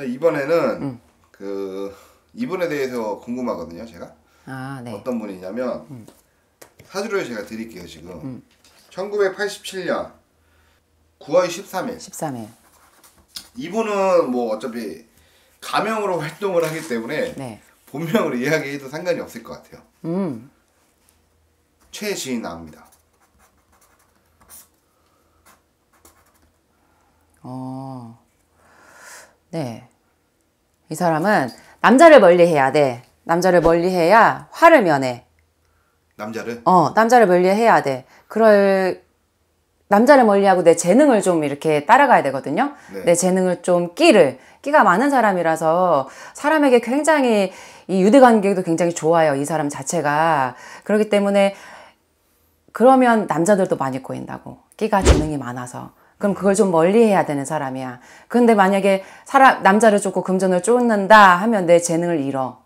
이번에는 음. 그 이분에 대해서 궁금하거든요, 제가. 아, 네. 어떤 분이냐면 음. 사주를 제가 드릴게요, 지금. 음. 1987년 9월 13일. 13일. 이분은 뭐 어차피 가명으로 활동을 하기 때문에 네. 본명으로 이야기해도 상관이 없을 것 같아요. 음. 최진아입니다. 어. 네. 이 사람은 남자를 멀리해야 돼. 남자를 멀리해야 화를 면해. 남자를? 어, 남자를 멀리해야 돼. 그럴 남자를 멀리하고 내 재능을 좀 이렇게 따라가야 되거든요. 네. 내 재능을 좀 끼를 끼가 많은 사람이라서 사람에게 굉장히 이 유대 관계도 굉장히 좋아요. 이 사람 자체가 그렇기 때문에 그러면 남자들도 많이 꼬인다고 끼가 재능이 많아서 그럼 그걸 좀 멀리 해야 되는 사람이야. 근데 만약에 사람, 남자를 쫓고 금전을 쫓는다 하면 내 재능을 잃어.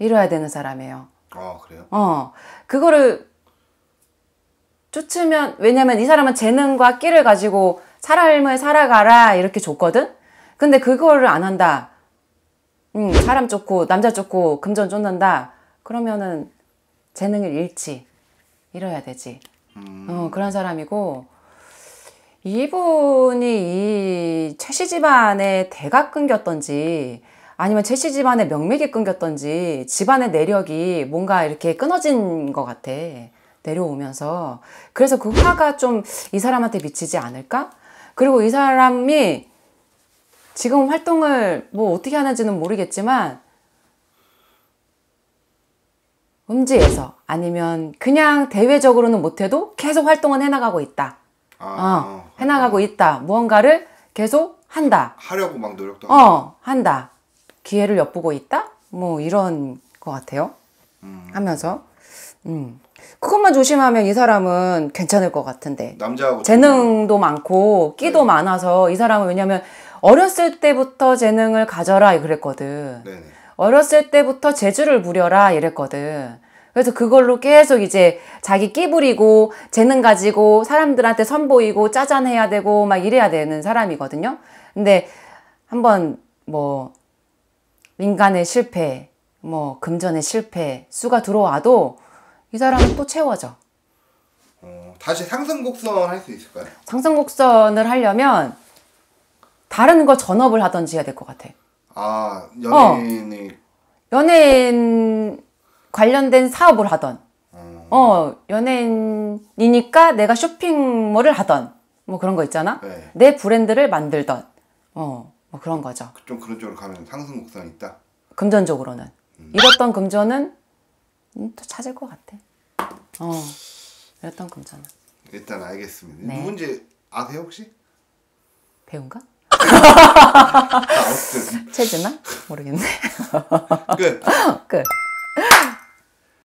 잃어야 되는 사람이에요. 아, 그래요? 어. 그거를 쫓으면, 왜냐면 이 사람은 재능과 끼를 가지고 사람을 살아가라, 이렇게 줬거든? 근데 그거를 안 한다. 음, 사람 쫓고, 남자 쫓고, 금전 쫓는다. 그러면은 재능을 잃지. 잃어야 되지. 음... 어, 그런 사람이고, 이분이 이 최 씨 집안에 대가 끊겼던지 아니면 최 씨 집안에 명맥이 끊겼던지 집안의 내력이 뭔가 이렇게 끊어진 것 같아. 내려오면서. 그래서 그 화가 좀 이 사람한테 미치지 않을까? 그리고 이 사람이 지금 활동을 뭐 어떻게 하는지는 모르겠지만 음지에서 아니면 그냥 대외적으로는 못해도 계속 활동은 해나가고 있다. 아. 어. 해나가고 있다. 무언가를 계속 한다. 하려고 막 노력도 어, 하고. 어, 한다. 기회를 엿보고 있다. 뭐 이런 것 같아요. 음. 하면서 음. 그것만 조심하면 이 사람은 괜찮을 것 같은데. 남자하고 재능도 좀... 많고 끼도 네. 많아서 이 사람은 왜냐면 어렸을 때부터 재능을 가져라 이랬거든네 어렸을 때부터 재주를 부려라 이랬거든. 그래서 그걸로 계속 이제 자기 끼부리고 재능 가지고 사람들한테 선보이고 짜잔해야 되고 막 이래야 되는 사람이거든요. 근데 한번 뭐 민간의 실패, 뭐 금전의 실패, 수가 들어와도 이 사람은 또 채워져. 어, 다시 상승 곡선 할 수 있을까요? 상승 곡선을 하려면 다른 거 전업을 하던지 해야 될 것 같아. 아 어. 연예인이 어. 연예인 관련된 사업을 하던 음. 어 연예인이니까 내가 쇼핑몰을 하던 뭐 그런 거 있잖아 네. 내 브랜드를 만들던 어 뭐 그런 거죠 그 좀 그런 쪽으로 가면 상승 곡선이 있다 금전적으로는 음. 잃었던 금전은 음, 또 찾을 것 같아 어 잃었던 금전은 일단 알겠습니다 네. 누군지 아세요 혹시 배운가? 아, 어쨌든. 체즈나? 모르겠네. 끝. 끝.